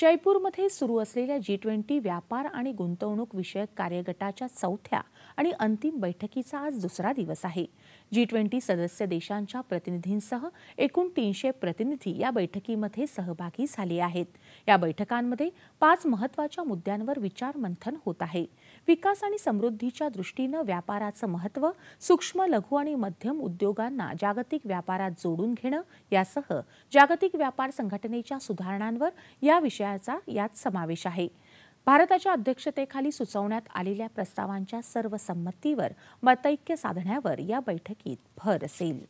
जयपूरमध्ये सुरू असलेल्या जी ट्वेंटी व्यापार आणि गुंतवणूक विषयक कार्यगटाच्या चौथ्या आणि अंतिम बैठकीचा आज दुसरा दिवस आहे जी ट्वेंटी सदस्य देशांच्या प्रतिनिधींसह एकूण तीनशे प्रतिनिधी या बैठकीमध्ये सहभागी झाले आहेत या बैठकांमध्ये पाच महत्वाच्या मुद्द्यांवर विचारमंथन होत आहे विकास आणि समृद्धीच्या दृष्टीनं व्यापाराचं महत्त्व सूक्ष्म लघु आणि मध्यम उद्योगांना जागतिक व्यापारात जोडून घेणं यासह जागतिक व्यापार संघटनेच्या सुधारणांवर या विषयात यात समावेश आहे भारताच्या अध्यक्षतेखाली सुचवण्यात आलेल्या प्रस्तावांच्या सर्व संमतीवर मतैक्य साधण्यावर या बैठकीत भर असेल